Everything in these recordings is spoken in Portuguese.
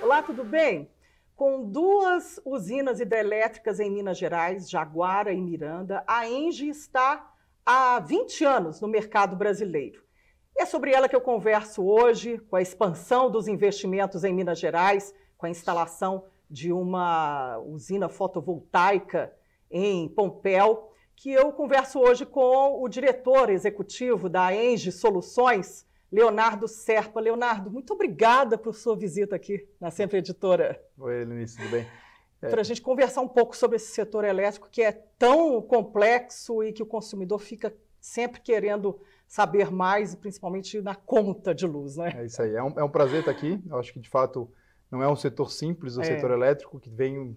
Olá, tudo bem? Com duas usinas hidrelétricas em Minas Gerais, Jaguara e Miranda, a Engie está há 20 anos no mercado brasileiro. E é sobre ela que eu converso hoje, com a expansão dos investimentos em Minas Gerais, com a instalação de uma usina fotovoltaica em Pompéu, que eu converso hoje com o diretor executivo da Engie Soluções, Leonardo Serpa. Leonardo, muito obrigada por sua visita aqui na Sempre Editora. Oi, Lenice, tudo bem? É. Para a gente conversar um pouco sobre esse setor elétrico que é tão complexo e que o consumidor fica sempre querendo saber mais, principalmente na conta de luz, né? É isso aí. É um, é um prazer estar aqui. Eu acho que, de fato, não é um setor simples, o é. setor elétrico, que vem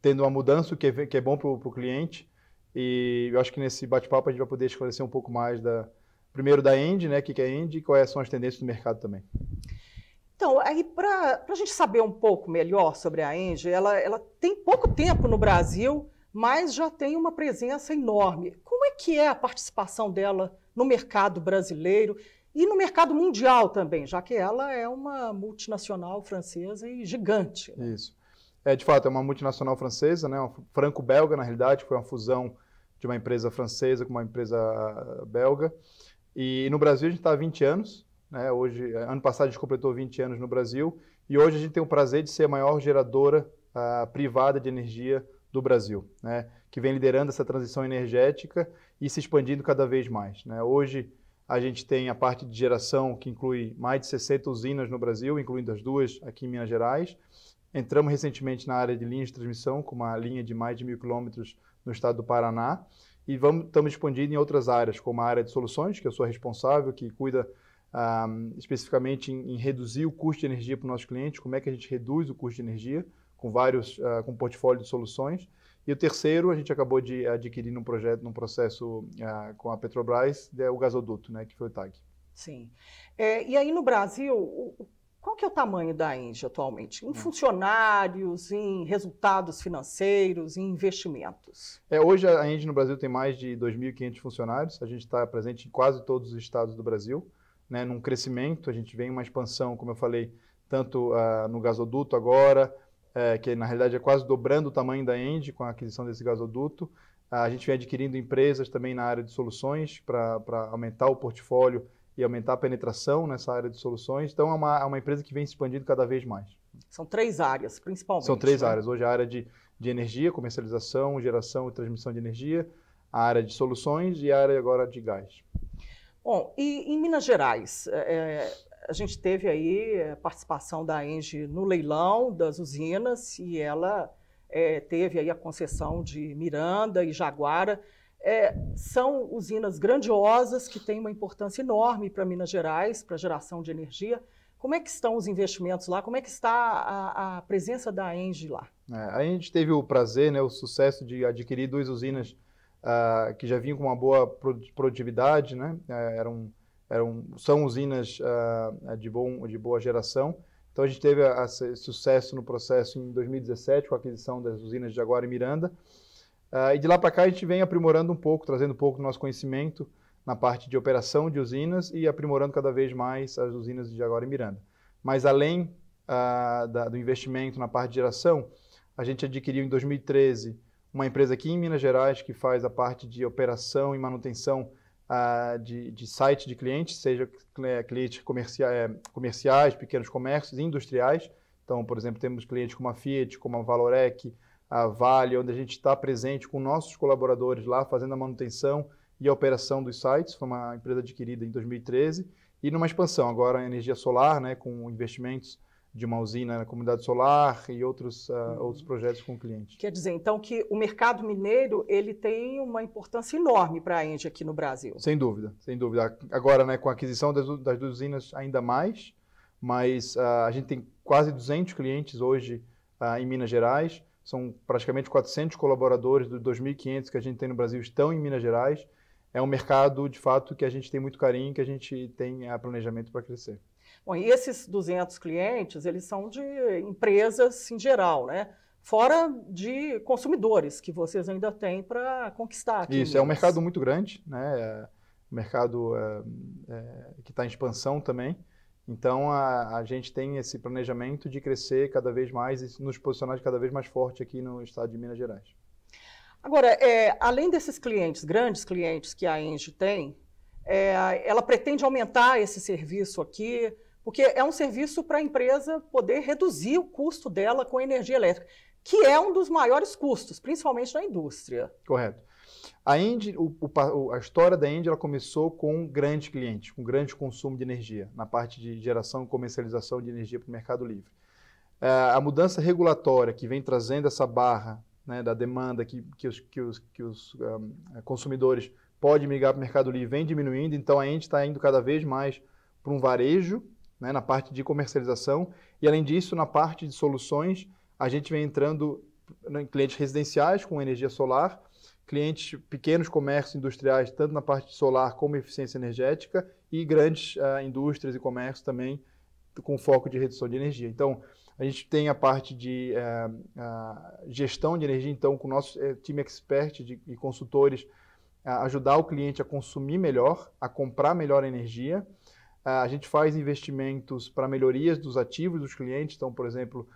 tendo uma mudança que é, que é bom para o cliente. E eu acho que nesse bate-papo a gente vai poder esclarecer um pouco mais da, primeiro da Indy, né? O que é Indy e quais são as tendências do mercado também. Então, aí para a gente saber um pouco melhor sobre a Indy, ela, ela tem pouco tempo no Brasil, mas já tem uma presença enorme. Como é que é a participação dela no mercado brasileiro e no mercado mundial também, já que ela é uma multinacional francesa e gigante? Né? Isso. É, de fato, é uma multinacional francesa, né? franco-belga, na realidade, foi uma fusão de uma empresa francesa com uma empresa belga. E no Brasil a gente está há 20 anos, né? Hoje, eh, ano passado a gente completou 20 anos no Brasil e hoje a gente tem o prazer de ser a maior geradora uh, privada de energia do Brasil, né? Que vem liderando essa transição energética e se expandindo cada vez mais, né? Hoje a gente tem a parte de geração que inclui mais de 60 usinas no Brasil, incluindo as duas aqui em Minas Gerais. Entramos recentemente na área de linhas de transmissão, com uma linha de mais de mil quilômetros no estado do Paraná e vamos, estamos expandindo em outras áreas, como a área de soluções, que eu sou responsável, que cuida especificamente em, em, reduzir o custo de energia para os nossos clientes, como é que a gente reduz o custo de energia com vários, ah, com um portfólio de soluções. E o terceiro, a gente acabou de adquirir num projeto, num processo ah, com a Petrobras, é o gasoduto, né, que foi o TAG. Sim. É, e aí no Brasil, o, qual que é o tamanho da Engie atualmente? Em hum. funcionários, em resultados financeiros, em investimentos? É, hoje a Engie no Brasil tem mais de 2.500 funcionários. A gente está presente em quase todos os estados do Brasil, né, num crescimento. A gente vem uma expansão, como eu falei, tanto uh, no gasoduto agora, uh, que na realidade é quase dobrando o tamanho da Engie com a aquisição desse gasoduto. Ah, a gente vem adquirindo empresas também na área de soluções para aumentar o portfólio e aumentar a penetração nessa área de soluções. Então, é uma, é uma empresa que vem se expandindo cada vez mais. São três áreas, principalmente. São três né? áreas. Hoje, a área de, de energia, comercialização, geração e transmissão de energia, a área de soluções e a área agora de gás. Bom, e em Minas Gerais, é, é a gente teve aí a é, participação da Enge no leilão das usinas e ela é, teve aí a concessão de Miranda e Jaguara. É, são usinas grandiosas que têm uma importância enorme para Minas Gerais, para a geração de energia. Como é que estão os investimentos lá? Como é que está a, a presença da Engie lá? É, a gente teve o prazer, né, o sucesso de adquirir duas usinas uh, que já vinham com uma boa produtividade, né? Uh, eram, eram, são usinas uh, de, bom, de boa geração. Então a gente teve a, a, sucesso no processo em 2017 com a aquisição das usinas de Agora e Miranda. Uh, e de lá para cá a gente vem aprimorando um pouco, trazendo um pouco do nosso conhecimento na parte de operação de usinas e aprimorando cada vez mais as usinas de agora e Miranda. Mas além uh, da, do investimento na parte de geração, a gente adquiriu em 2013 uma empresa aqui em Minas Gerais que faz a parte de operação e manutenção uh, de, de, site de clientes, seja clientes comerciais, eh, comerciais, pequenos comércios, industriais. Então, por exemplo, temos clientes como a Fiat, como a Valorec, a Vale, onde a gente está presente com nossos colaboradores lá, fazendo a manutenção e a operação dos sites. Foi uma empresa adquirida em 2013 e numa expansão agora a energia solar, né, com investimentos de uma usina na comunidade solar e outros, uh, uhum. outros projetos com clientes. Quer dizer, então, que o mercado mineiro ele tem uma importância enorme para a Engie aqui no Brasil. Sem dúvida, sem dúvida. Agora, né, com a aquisição das, das duas usinas, ainda mais, mas uh, a gente tem quase 200 clientes hoje uh, em Minas Gerais. São praticamente 400 colaboradores dos 2.500 que a gente tem no Brasil estão em Minas Gerais. É um mercado, de fato, que a gente tem muito carinho, que a gente tem é, planejamento para crescer. Bom, e esses 200 clientes, eles são de empresas em geral, né? Fora de consumidores que vocês ainda têm para conquistar. Aqui Isso, é um mercado muito grande, né? É um mercado é, é, que está em expansão também. Então, a, a gente tem esse planejamento de crescer cada vez mais e nos posicionar cada vez mais forte aqui no estado de Minas Gerais. Agora, é, além desses clientes, grandes clientes que a Engie tem, é, ela pretende aumentar esse serviço aqui, porque é um serviço para a empresa poder reduzir o custo dela com energia elétrica, que é um dos maiores custos, principalmente na indústria. Correto. A, Indy, o, o, a história da Indy ela começou com um grandes clientes, com um grande consumo de energia, na parte de geração e comercialização de energia para o Mercado Livre. É, a mudança regulatória que vem trazendo essa barra né, da demanda que, que os, que os, que os um, é, consumidores podem migrar para o Mercado Livre vem diminuindo, então a Indy está indo cada vez mais para um varejo, né, na parte de comercialização, e além disso, na parte de soluções, a gente vem entrando né, em clientes residenciais com energia solar clientes pequenos comércios industriais, tanto na parte solar como eficiência energética, e grandes uh, indústrias e comércios também com foco de redução de energia. Então, a gente tem a parte de uh, uh, gestão de energia, então, com o nosso eh, time expert de, e consultores, ajudar o cliente a consumir melhor, a comprar melhor energia. Ah, a gente faz investimentos para melhorias dos ativos dos clientes, então, por exemplo,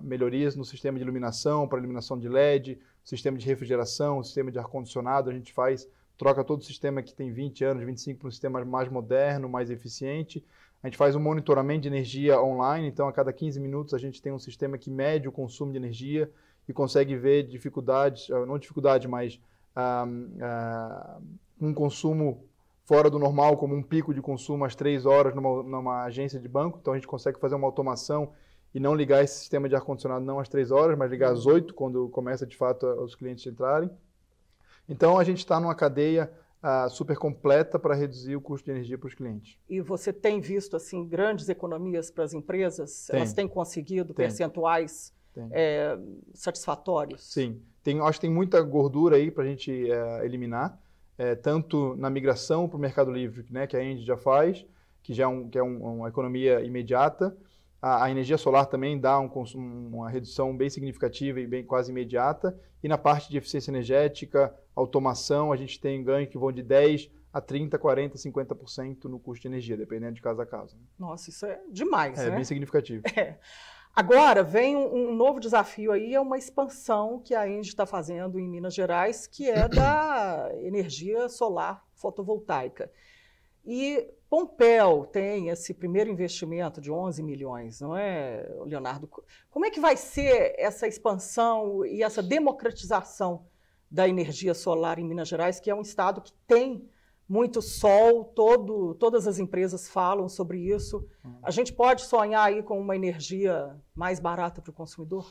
melhorias no sistema de iluminação, para iluminação de LED, sistema de refrigeração, sistema de ar-condicionado, a gente faz, troca todo o sistema que tem 20 anos, 25 para um sistema mais moderno, mais eficiente. A gente faz um monitoramento de energia online, então a cada 15 minutos a gente tem um sistema que mede o consumo de energia e consegue ver dificuldades, ah, não dificuldade, mas ah, ah, um consumo fora do normal, como um pico de consumo às três horas numa, numa agência de banco. Então a gente consegue fazer uma automação e não ligar esse sistema de ar-condicionado não às três horas, mas ligar às uhum. oito quando começa de fato os clientes entrarem. Então a gente está numa cadeia ah, super completa para reduzir o custo de energia para os clientes. E você tem visto assim grandes economias para as empresas? Tem. Elas têm conseguido tem. percentuais tem. É, satisfatórios? Sim, tem, acho que tem muita gordura aí para a gente é, eliminar, é, tanto na migração para o mercado livre, né, que a Engie já faz, que já é um, que é um, uma economia imediata, a, a energia solar também dá um consumo, uma redução bem significativa e bem quase imediata. E na parte de eficiência energética, automação, a gente tem ganhos que vão de 10 a 30, 40, 50% no custo de energia, dependendo de casa a casa. Nossa, isso é demais, é, né? bem significativo. É. Agora vem um, um, novo desafio aí, é uma expansão que a Indy está fazendo em Minas Gerais, que é da energia solar fotovoltaica. E Pompeu tem esse primeiro investimento de 11 milhões, não é, Leonardo? Como é que vai ser essa expansão e essa democratização da energia solar em Minas Gerais, que é um estado que tem muito sol, todo, todas as empresas falam sobre isso. Uhum. A gente pode sonhar aí com uma energia mais barata para o consumidor?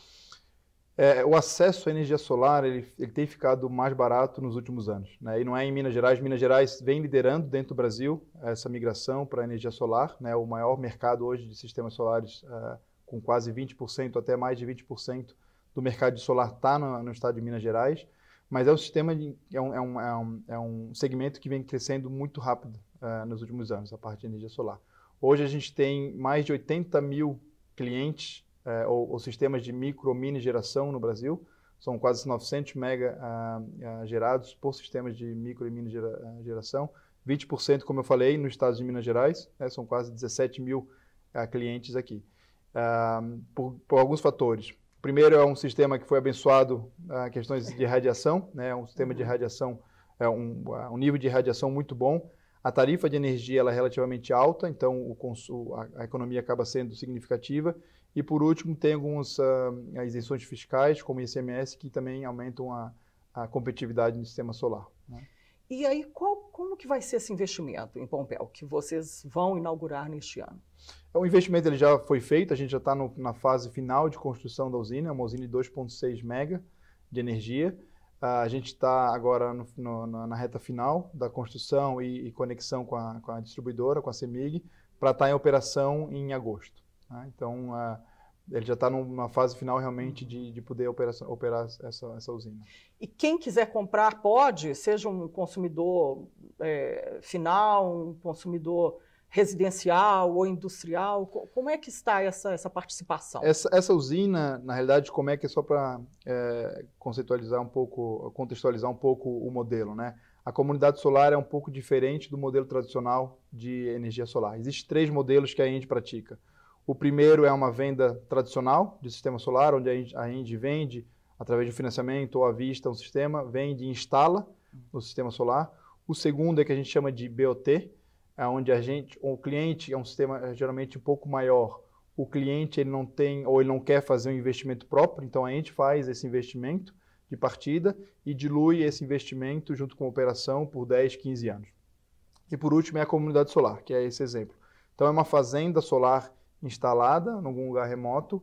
É, o acesso à energia solar ele, ele, tem ficado mais barato nos últimos anos. Né? E não é em Minas Gerais. Minas Gerais vem liderando dentro do Brasil essa migração para a energia solar. Né? O maior mercado hoje de sistemas solares, uh, com quase 20%, até mais de 20% do mercado de solar está no, no, estado de Minas Gerais. Mas é um sistema, de, é, um, é, um, é, um, é segmento que vem crescendo muito rápido uh, nos últimos anos, a parte de energia solar. Hoje a gente tem mais de 80 mil clientes é, ou, ou, sistemas de micro mini geração no Brasil. São quase 900 mega ah, ah, gerados por sistemas de micro e mini gera, ah, geração. 20%, como eu falei, no estado de Minas Gerais, né, são quase 17 mil clientes aqui, por, por, alguns fatores. O primeiro é um sistema que foi abençoado a questões de radiação, né, um sistema de uhum. radiação, é um, um nível de radiação muito bom, a tarifa de energia ela é relativamente alta, então o, a, a, economia acaba sendo significativa e por último, tem algumas ah, uh, isenções fiscais, como ICMS, que também aumentam a, a competitividade do sistema solar. Né? E aí, qual, como que vai ser esse investimento em Pompeu, que vocês vão inaugurar neste ano? É, o investimento ele já foi feito, a gente já está na fase final de construção da usina, é uma usina de 2,6 mega de energia. Uh, a gente está agora no, no, na reta final da construção e, e conexão com a, com a, distribuidora, com a CEMIG, para estar tá em operação em agosto. Né? Então, uh, ele já está numa fase final realmente de, de poder operar, operar essa, essa, usina. E quem quiser comprar pode, seja um consumidor é, final, um consumidor residencial ou industrial? Como é que está essa, essa participação? Essa, essa usina, na realidade, como é que é só para é, conceitualizar um pouco, contextualizar um pouco o modelo, né? A comunidade solar é um pouco diferente do modelo tradicional de energia solar. Existem três modelos que a gente pratica. O primeiro é uma venda tradicional de sistema solar, onde a gente vende através de financiamento ou à vista um sistema, vende e instala no sistema solar. O segundo é que a gente chama de BOT, é onde a gente, o cliente é um sistema é geralmente um pouco maior. O cliente ele não tem ou ele não quer fazer um investimento próprio, então a gente faz esse investimento de partida e dilui esse investimento junto com a operação por 10, 15 anos. E por último é a comunidade solar, que é esse exemplo. Então é uma fazenda solar instalada em algum lugar remoto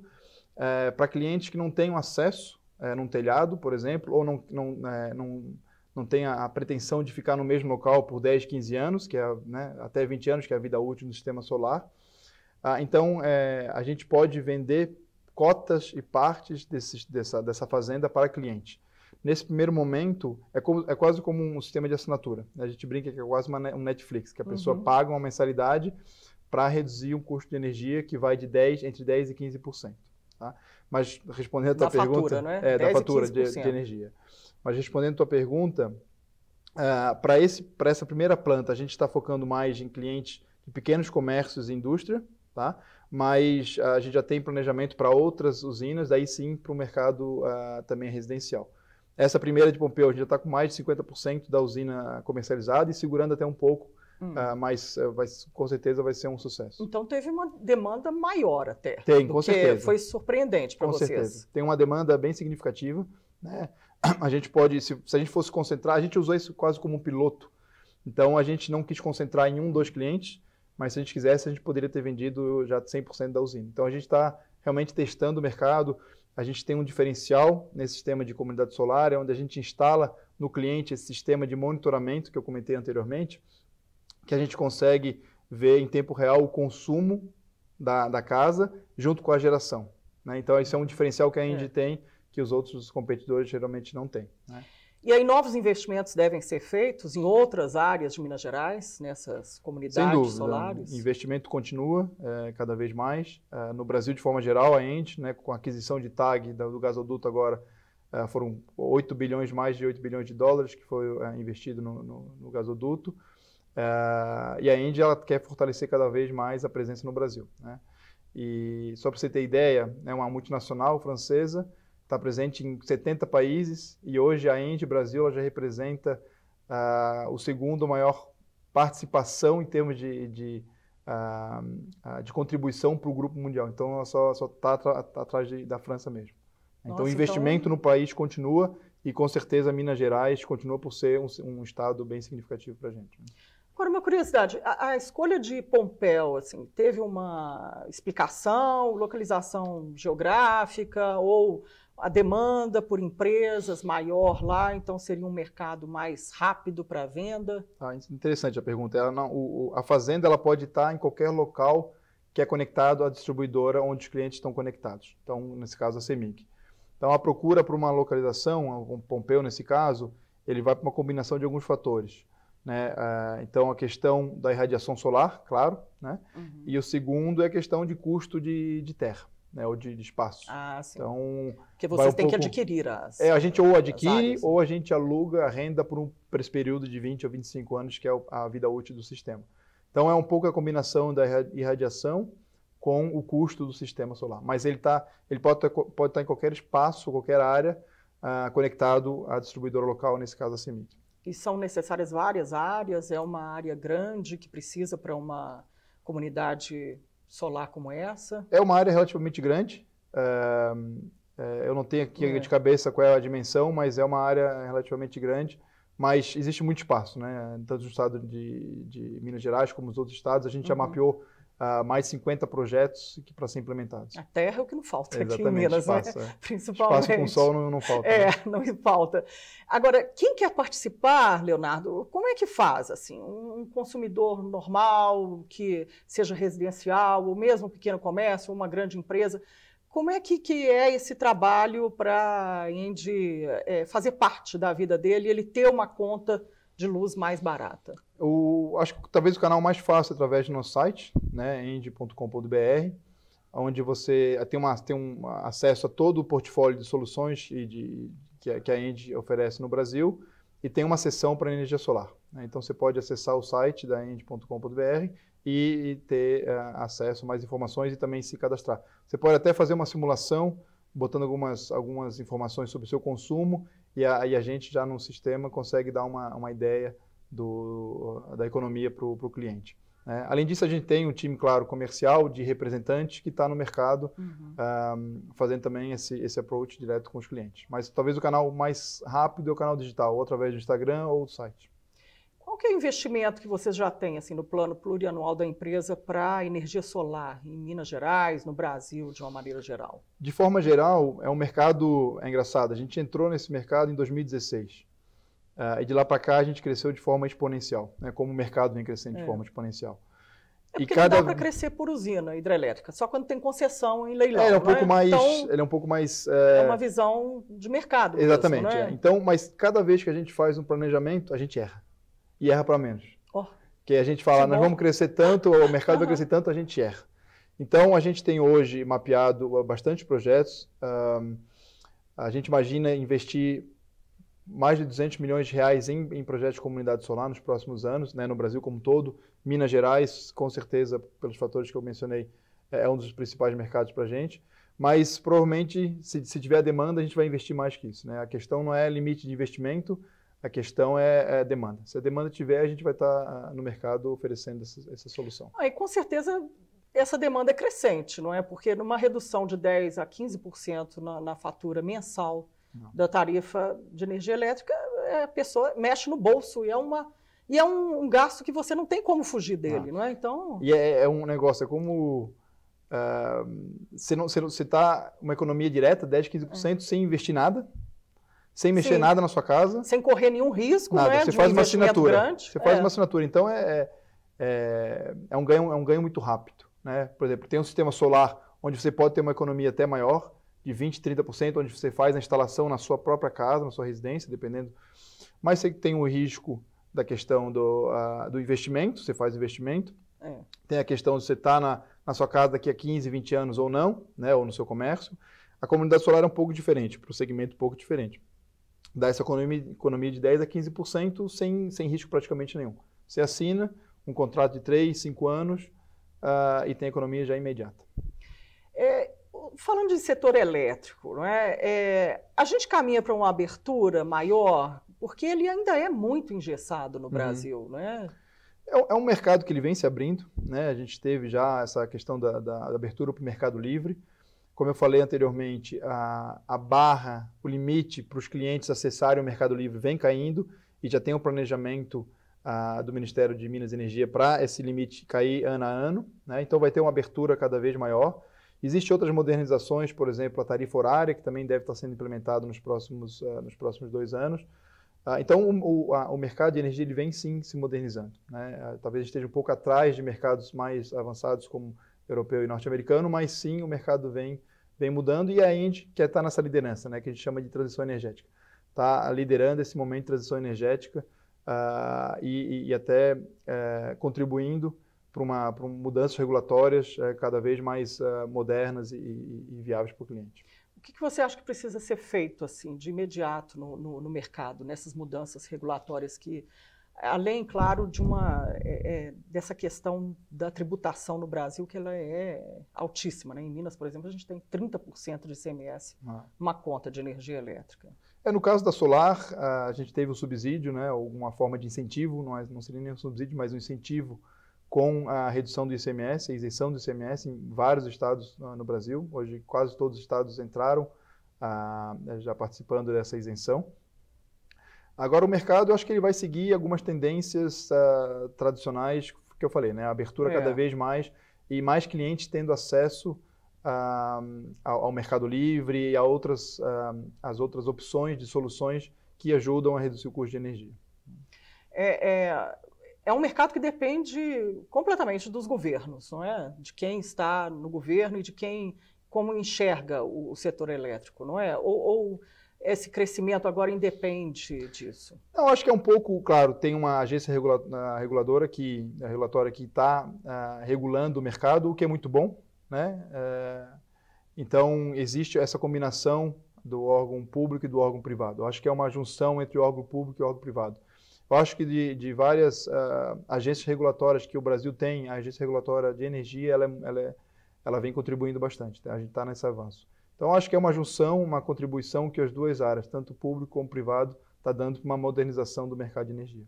é, para clientes que não tenham acesso é, num telhado, por exemplo, ou não, não, é, não, não tenha a pretensão de ficar no mesmo local por 10, 15 anos, que é né, até 20 anos, que é a vida útil do sistema solar. Ah, então, é, a gente pode vender cotas e partes desses, dessa, dessa fazenda para cliente. Nesse primeiro momento, é, como, é quase como um sistema de assinatura. Né? A gente brinca que é quase uma, um Netflix, que a pessoa uhum. paga uma mensalidade para reduzir um custo de energia que vai de 10, entre 10% e 15%. Tá? Mas respondendo a tua da pergunta. Fatura, né? É, da fatura de, de, energia. Mas respondendo a tua pergunta, uh, é, para essa primeira planta, a gente está focando mais em clientes de pequenos comércios e indústria, tá? mas a gente já tem planejamento para outras usinas, daí sim para o mercado uh, também residencial. Essa primeira de Pompeu, a gente já está com mais de 50% da usina comercializada e segurando até um pouco Hum. Uh, mas uh, vai, com certeza vai ser um sucesso. Então teve uma demanda maior até. Tem, com certeza. Foi surpreendente para vocês. Certeza. Tem uma demanda bem significativa. Né? A gente pode, se, se, a gente fosse concentrar, a gente usou isso quase como um piloto. Então a gente não quis concentrar em um, dois clientes, mas se a gente quisesse, a gente poderia ter vendido já 100% da usina. Então a gente está realmente testando o mercado. A gente tem um diferencial nesse sistema de comunidade solar, é onde a gente instala no cliente esse sistema de monitoramento que eu comentei anteriormente que a gente consegue ver em tempo real o consumo da, da casa junto com a geração. Né? Então, esse é um diferencial que a Indy é. tem que os outros competidores geralmente não têm. Né? E aí, novos investimentos devem ser feitos em outras áreas de Minas Gerais, nessas comunidades Sem dúvida. Né? solares? O investimento continua é, cada vez mais. É, no Brasil, de forma geral, a Ente, né, com a aquisição de TAG do gasoduto agora, é, foram 8 bilhões, mais de 8 bilhões de dólares que foi é, investido no, no, no gasoduto. Uh, e a Índia ela quer fortalecer cada vez mais a presença no Brasil. Né? E só para você ter ideia, é né, uma multinacional francesa, está presente em 70 países e hoje a Índia Brasil já representa uh, o segundo maior participação em termos de, de, uh, de contribuição para o grupo mundial. Então ela só está tá atrás de, da França mesmo. Então, Nossa, então o investimento então... no país continua e com certeza Minas Gerais continua por ser um, um estado bem significativo para a gente. Né? Agora, uma curiosidade, a, a, escolha de Pompeu, assim, teve uma explicação, localização geográfica ou a demanda por empresas maior lá, então seria um mercado mais rápido para venda? Ah, interessante a pergunta. Ela não, o, a fazenda ela pode estar em qualquer local que é conectado à distribuidora onde os clientes estão conectados. Então, nesse caso, a CEMIC. Então, a procura por uma localização, um Pompeu nesse caso, ele vai para uma combinação de alguns fatores né? Ah, então, a questão da irradiação solar, claro, né? Uhum. e o segundo é a questão de custo de, de terra. Né, ou de, de espaço. Ah, sim. Então, Porque vocês um pouco... que adquirir as. É, a gente ou adquire áreas, ou a gente aluga a renda por, um, esse período de 20 a 25 anos, que é a vida útil do sistema. Então, é um pouco a combinação da irradiação com o custo do sistema solar. Mas ele, tá, ele pode estar tá, pode tá em qualquer espaço, qualquer área, ah, conectado à distribuidora local, nesse caso a CEMIG e são necessárias várias áreas, é uma área grande que precisa para uma comunidade solar como essa. É uma área relativamente grande. É, eu não tenho aqui é. de cabeça qual é a dimensão, mas é uma área relativamente grande. Mas existe muito espaço, né? Tanto no estado de, de Minas Gerais como os outros estados, a gente uhum. já mapeou uh, mais 50 projetos que para ser implementados. A terra é o que não falta Exatamente, aqui em Minas, né? espaço, né? é. principalmente. Espaço com sol não, não falta. É, né? não falta. Agora, quem quer participar, Leonardo, como é que faz? Assim, um consumidor normal, que seja residencial, ou mesmo um pequeno comércio, uma grande empresa, como é que, que é esse trabalho para Indy é, fazer parte da vida dele, ele ter uma conta de luz mais barata? Eu acho que talvez o canal mais fácil através do nosso site, né, ind.com.br, onde você tem, uma, tem um acesso a todo o portfólio de soluções e de, que, que a End oferece no Brasil e tem uma seção para energia solar. Né? Então você pode acessar o site da end.com.br e, e, ter uh, acesso a mais informações e também se cadastrar. Você pode até fazer uma simulação botando algumas, algumas informações sobre o seu consumo e a, e a gente já num sistema consegue dar uma, uma ideia do, da economia para o cliente. Né? além disso, a gente tem um time, claro, comercial de representantes que está no mercado uhum. um, fazendo também esse, esse approach direto com os clientes. Mas talvez o canal mais rápido é o canal digital, ou através do Instagram ou do site. Qual que é o investimento que vocês já têm assim, no plano plurianual da empresa para energia solar em Minas Gerais, no Brasil, de uma maneira geral? De forma geral, é um mercado é engraçado. A gente entrou nesse mercado em 2016. Uh, eh, e de lá para cá a gente cresceu de forma exponencial, né? como o mercado vem crescendo é. de forma exponencial. É porque e cada... não dá para crescer por usina hidrelétrica, só quando tem concessão em leilão. É, ele é um pouco é? mais. Então, ele é um pouco mais. É... é uma visão de mercado. Exatamente. Mesmo, é? é. Então, mas cada vez que a gente faz um planejamento, a gente erra e erra para menos. Oh, que a gente fala, nós vamos crescer tanto, o mercado vai crescer tanto, a gente erra. Então, a gente tem hoje mapeado ah, bastante projetos. Um, a gente imagina investir mais de 200 milhões de reais em, em projetos de comunidade solar nos próximos anos, né, no Brasil como um todo. Minas Gerais, com certeza, pelos fatores que eu mencionei, é, é um dos principais mercados para a gente. Mas provavelmente, se, se tiver demanda, a gente vai investir mais que isso. Né? A questão não é limite de investimento, a questão é, a é demanda. Se a demanda tiver, a gente vai estar tá, ah, no mercado oferecendo essa, essa solução. Ah, e com certeza essa demanda é crescente, não é? Porque numa redução de 10% a 15% na, na fatura mensal não. da tarifa de energia elétrica, é, a pessoa mexe no bolso e é uma. E é um, um gasto que você não tem como fugir dele, não, não é? Então. E é, é um negócio, é como ah, você não, você está uma economia direta, 10, 15% é. sem investir nada, sem mexer Sim. nada na sua casa. Sem correr nenhum risco, nada. Né? Você faz um uma assinatura. Grande. Você faz é. uma assinatura. Então é, é, é, é, um ganho, é um ganho muito rápido. Né? Por exemplo, tem um sistema solar onde você pode ter uma economia até maior, de 20%, 30%, onde você faz a instalação na sua própria casa, na sua residência, dependendo. Mas você tem o risco da questão do, uh, do investimento, você faz investimento. É. Tem a questão de você estar tá na, na sua casa daqui a 15, 20 anos ou não, né? ou no seu comércio. A comunidade solar é um pouco diferente, para o segmento um pouco diferente dá essa economia, economia de 10% a 15% sem, sem risco praticamente nenhum. Você assina um contrato de 3, 5 anos uh, e tem economia já imediata. É, falando de setor elétrico, não é? é a gente caminha para uma abertura maior, porque ele ainda é muito engessado no uhum. Brasil, uhum. é? É, um mercado que ele vem se abrindo, né? A gente teve já essa questão da, da, da abertura para o mercado livre. Como eu falei anteriormente, a, a barra, o limite para os clientes acessarem o Mercado Livre vem caindo e já tem um planejamento do Ministério de Minas e Energia para esse limite cair ano a ano. Né? Então, vai ter uma abertura cada vez maior. Existem outras modernizações, por exemplo, a tarifa horária, que também deve estar sendo implementada nos próximos, uh, nos próximos dois anos. Uh, então, o, o, a, o, mercado de energia ele vem sim se modernizando. Né? Uh, talvez esteja um pouco atrás de mercados mais avançados como europeu e norte-americano, mas sim o mercado vem, vem mudando e a Indy quer estar tá nessa liderança, né, que a gente chama de transição energética. Está liderando esse momento de transição energética uh, e, e, até uh, contribuindo para uma, mudanças regulatórias uh, cada vez mais ah, modernas e, e, e viáveis para o cliente. O que, que, você acha que precisa ser feito assim de imediato no, no, no mercado, nessas mudanças regulatórias que além, claro, de uma é, é, dessa questão da tributação no Brasil, que ela é altíssima. Né? Em Minas, por exemplo, a gente tem 30% de CMS ah. uma conta de energia elétrica. É, no caso da solar, a gente teve um subsídio, né, alguma forma de incentivo, não, é, não seria nem um subsídio, mas um incentivo com a redução do ICMS, a isenção do ICMS em vários estados ah, no Brasil. Hoje, quase todos os estados entraram ah, já participando dessa isenção. Agora, o mercado, eu acho que ele vai seguir algumas tendências uh, tradicionais que eu falei, né? A abertura é. cada vez mais e mais clientes tendo acesso uh, ao, ao, Mercado Livre e a outras, uh, as outras opções de soluções que ajudam a reduzir o custo de energia. É, é, é, um mercado que depende completamente dos governos, não é? De quem está no governo e de quem, como enxerga o, o setor elétrico, não é? ou, ou esse crescimento agora independe disso? Eu acho que é um pouco, claro, tem uma agência regula reguladora que, regulatória que está uh, ah, regulando o mercado, o que é muito bom, né? Uh, então existe essa combinação do órgão público e do órgão privado. Eu acho que é uma junção entre o órgão público e o órgão privado. Eu acho que de, de várias uh, agências regulatórias que o Brasil tem, a agência regulatória de energia, ela, é, ela, é, ela vem contribuindo bastante. Tá? A gente está nesse avanço. Então, acho que é uma junção, uma contribuição que as duas áreas, tanto público como privado, está dando para uma modernização do mercado de energia.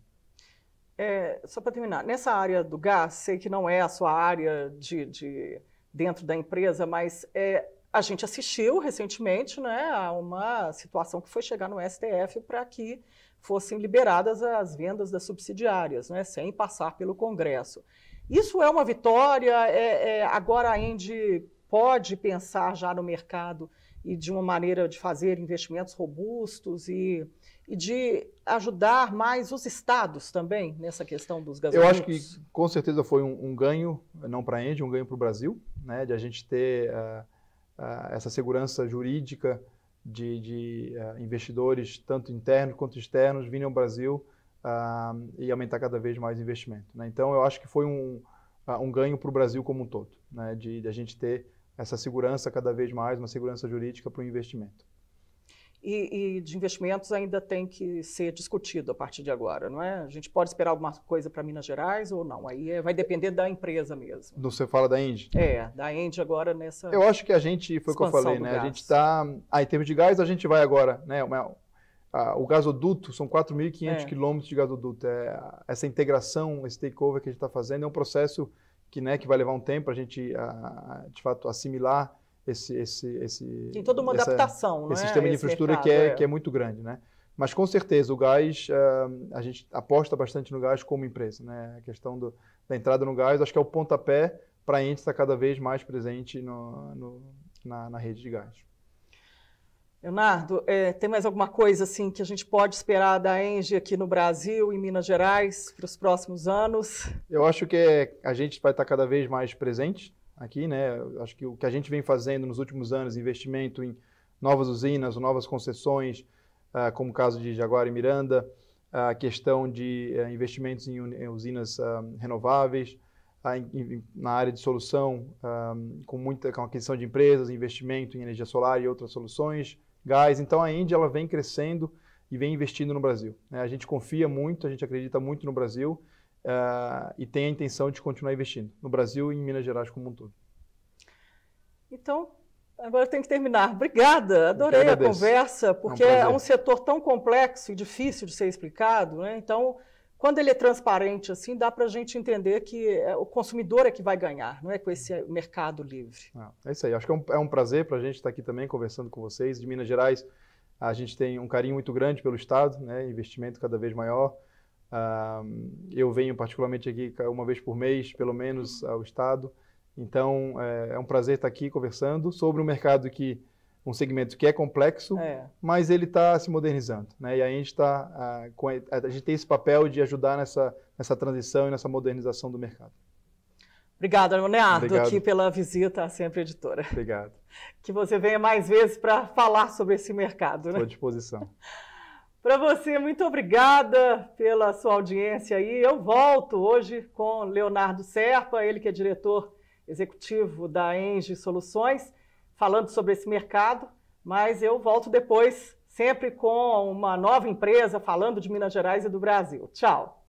É, só para terminar, nessa área do gás, sei que não é a sua área de, de dentro da empresa, mas é, a gente assistiu recentemente né, a uma situação que foi chegar no STF para que fossem liberadas as vendas das subsidiárias, né, sem passar pelo Congresso. Isso é uma vitória? É, é, agora a Indy pode pensar já no mercado e de uma maneira de fazer investimentos robustos e, e de ajudar mais os estados também nessa questão dos gasolinos? Eu acho que com certeza foi um, um ganho, não para a Índia, um ganho para o Brasil, né, de a gente ter uh, uh, essa segurança jurídica de, de uh, investidores, tanto internos quanto externos, virem ao Brasil e aumentar cada vez mais investimento. Né? Então, eu acho que foi um, um ganho para o Brasil como um todo, né, de, de a gente ter essa segurança cada vez mais, uma segurança jurídica para o investimento. E, e, de investimentos ainda tem que ser discutido a partir de agora, não é? A gente pode esperar alguma coisa para Minas Gerais ou não? Aí é, vai depender da empresa mesmo. Você fala da Indy? É, da Indy agora nessa. Eu acho que a gente, foi o que eu falei, né? Gás. A gente está. Ah, em termos de gás, a gente vai agora, né? O ah, o gasoduto, são 4.500 é. quilômetros de gasoduto. É, essa integração, esse takeover que a gente está fazendo é um processo que, né, que vai levar um tempo para a gente, de fato, assimilar esse, esse, esse tem toda uma essa, adaptação, esse é? sistema de infraestrutura mercado, que, é, é, que é muito grande, né? Mas com certeza o gás, eh, a gente aposta bastante no gás como empresa, né? A questão do, da entrada no gás, acho que é o pontapé para a gente estar tá cada vez mais presente no, no, na, na rede de gás. Leonardo, é, tem mais alguma coisa assim que a gente pode esperar da Enge aqui no Brasil, em Minas Gerais, para os próximos anos? Eu acho que a gente vai estar cada vez mais presente aqui, né? acho que o que a gente vem fazendo nos últimos anos, investimento em novas usinas, novas concessões, uh, como o caso de Jaguar e Miranda, a questão de uh, investimentos em, em usinas uh, renováveis, na área de solução, ah, com muita com aquisição de empresas, investimento em energia solar e outras soluções, gás. Então a Índia ela vem crescendo e vem investindo no Brasil. Né? A gente confia muito, a gente acredita muito no Brasil uh, e tem a intenção de continuar investindo no Brasil e em Minas Gerais como um todo. Então, agora eu tenho que terminar. Obrigada, adorei a conversa, porque é um, é um setor tão complexo e difícil de ser explicado, né? Então, quando ele é transparente assim, dá para a gente entender que é o consumidor é que vai ganhar, não é com esse mercado livre. Ah, é, isso aí. Acho que é um, é um prazer para a gente estar tá aqui também conversando com vocês. De Minas Gerais, a gente tem um carinho muito grande pelo Estado, né? investimento cada vez maior. Uh, eu venho particularmente aqui uma vez por mês, pelo menos, ao Estado. Então, é, é um prazer estar tá aqui conversando sobre um mercado que um segmento que é complexo, é. mas ele está se modernizando. Né? E a gente, tá, ah, a, a gente tem esse papel de ajudar nessa, nessa transição e nessa modernização do mercado. Obrigada, Leonardo, aqui pela visita à Sempre Editora. Obrigado. Que você venha mais vezes para falar sobre esse mercado. Né? Estou né? à disposição. para você, muito obrigada pela sua audiência aí. Eu volto hoje com Leonardo Serpa, ele que é diretor executivo da Engie Soluções falando sobre esse mercado, mas eu volto depois, sempre com uma nova empresa falando de Minas Gerais e do Brasil. Tchau!